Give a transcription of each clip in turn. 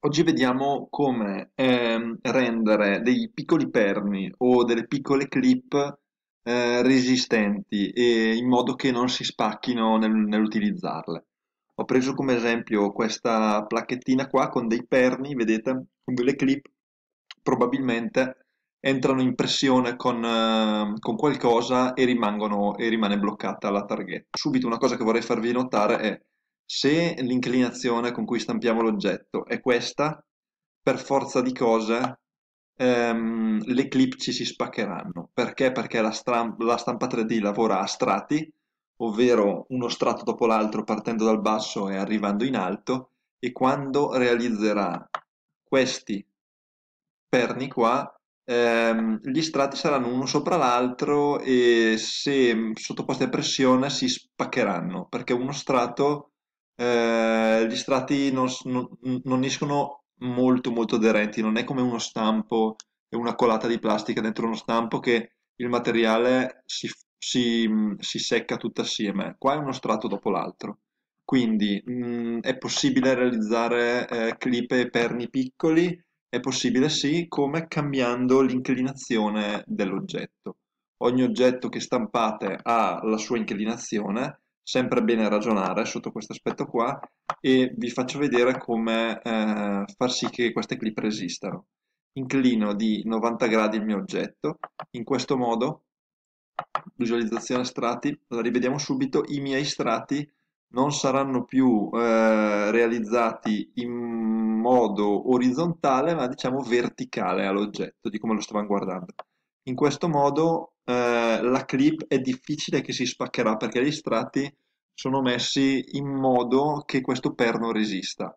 Oggi vediamo come ehm, rendere dei piccoli perni o delle piccole clip eh, resistenti e in modo che non si spacchino nel, nell'utilizzarle. Ho preso come esempio questa placchettina qua con dei perni, vedete, con delle clip, probabilmente entrano in pressione con, eh, con qualcosa e, e rimane bloccata la targhetta. Subito una cosa che vorrei farvi notare è se l'inclinazione con cui stampiamo l'oggetto è questa, per forza di cose ehm, le clip ci si spaccheranno. Perché? Perché la, la stampa 3D lavora a strati, ovvero uno strato dopo l'altro partendo dal basso e arrivando in alto, e quando realizzerà questi perni qua, ehm, gli strati saranno uno sopra l'altro e se sottoposti a pressione si spaccheranno, perché uno strato eh, gli strati non, non, non, escono molto molto aderenti, non è come uno stampo e una colata di plastica dentro uno stampo che il materiale si, si, mm, si secca tutto assieme, qua è uno strato dopo l'altro. Quindi mh, mm, è possibile realizzare eh, clipe e perni piccoli, è possibile sì, come cambiando l'inclinazione dell'oggetto. Ogni oggetto che stampate ha la sua inclinazione sempre bene ragionare sotto questo aspetto qua e vi faccio vedere come eh, far sì che queste clip resistano. Inclino di 90 gradi il mio oggetto, in questo modo, visualizzazione strati, la rivediamo subito, i miei strati non saranno più eh, realizzati in modo orizzontale ma diciamo verticale all'oggetto, di come lo stavamo guardando. In questo modo eh, la clip è difficile che si spaccherà perché gli strati sono messi in modo che questo perno resista.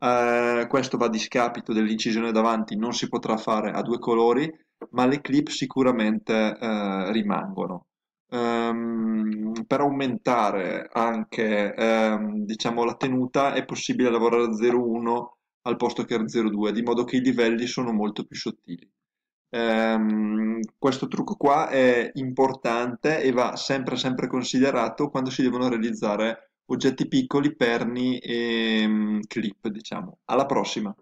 Eh, questo va a discapito dell'incisione davanti, non si potrà fare a due colori, ma le clip sicuramente eh, rimangono. Um, per aumentare anche um, diciamo, la tenuta è possibile lavorare a 0,1 al posto che a 0,2, di modo che i livelli sono molto più sottili. Um, questo trucco qua è importante e va sempre sempre considerato quando si devono realizzare oggetti piccoli, perni e um, clip, diciamo. Alla prossima!